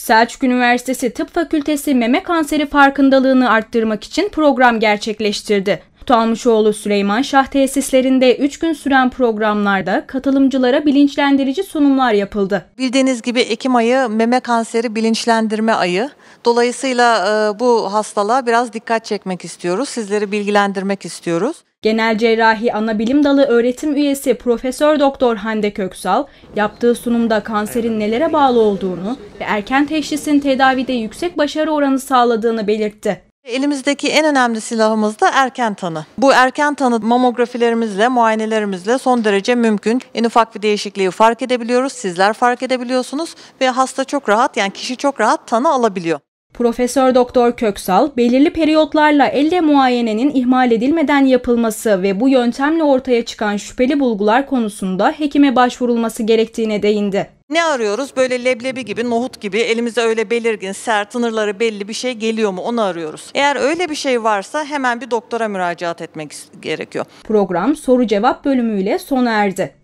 Selçuk Üniversitesi Tıp Fakültesi meme kanseri farkındalığını arttırmak için program gerçekleştirdi. Talmışoğlu Süleyman Şah tesislerinde 3 gün süren programlarda katılımcılara bilinçlendirici sunumlar yapıldı. Bildiğiniz gibi Ekim ayı meme kanseri bilinçlendirme ayı. Dolayısıyla e, bu hastalığa biraz dikkat çekmek istiyoruz. Sizleri bilgilendirmek istiyoruz. Genel Cerrahi Anabilim Dalı öğretim üyesi Profesör Doktor Hande Köksal yaptığı sunumda kanserin nelere bağlı olduğunu ve erken teşhisin tedavide yüksek başarı oranı sağladığını belirtti. Elimizdeki en önemli silahımız da erken tanı. Bu erken tanı mamografilerimizle, muayenelerimizle son derece mümkün. En ufak bir değişikliği fark edebiliyoruz, sizler fark edebiliyorsunuz ve hasta çok rahat yani kişi çok rahat tanı alabiliyor. Profesör Doktor Köksal, belirli periyotlarla elle muayenenin ihmal edilmeden yapılması ve bu yöntemle ortaya çıkan şüpheli bulgular konusunda hekime başvurulması gerektiğine değindi. Ne arıyoruz? Böyle leblebi gibi, nohut gibi elimize öyle belirgin, sert, sınırları belli bir şey geliyor mu onu arıyoruz. Eğer öyle bir şey varsa hemen bir doktora müracaat etmek gerekiyor. Program soru cevap bölümüyle sona erdi.